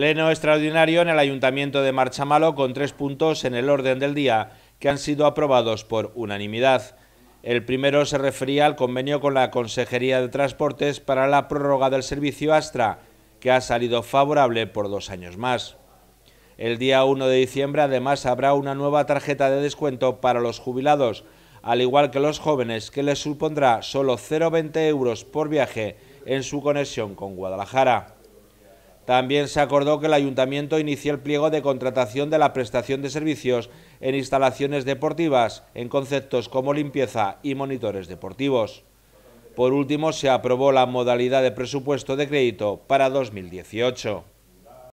Pleno extraordinario en el Ayuntamiento de Marchamalo con tres puntos en el orden del día que han sido aprobados por unanimidad. El primero se refería al convenio con la Consejería de Transportes para la prórroga del servicio Astra, que ha salido favorable por dos años más. El día 1 de diciembre además habrá una nueva tarjeta de descuento para los jubilados, al igual que los jóvenes, que les supondrá solo 0,20 euros por viaje en su conexión con Guadalajara. También se acordó que el ayuntamiento inició el pliego de contratación de la prestación de servicios en instalaciones deportivas en conceptos como limpieza y monitores deportivos. Por último, se aprobó la modalidad de presupuesto de crédito para 2018.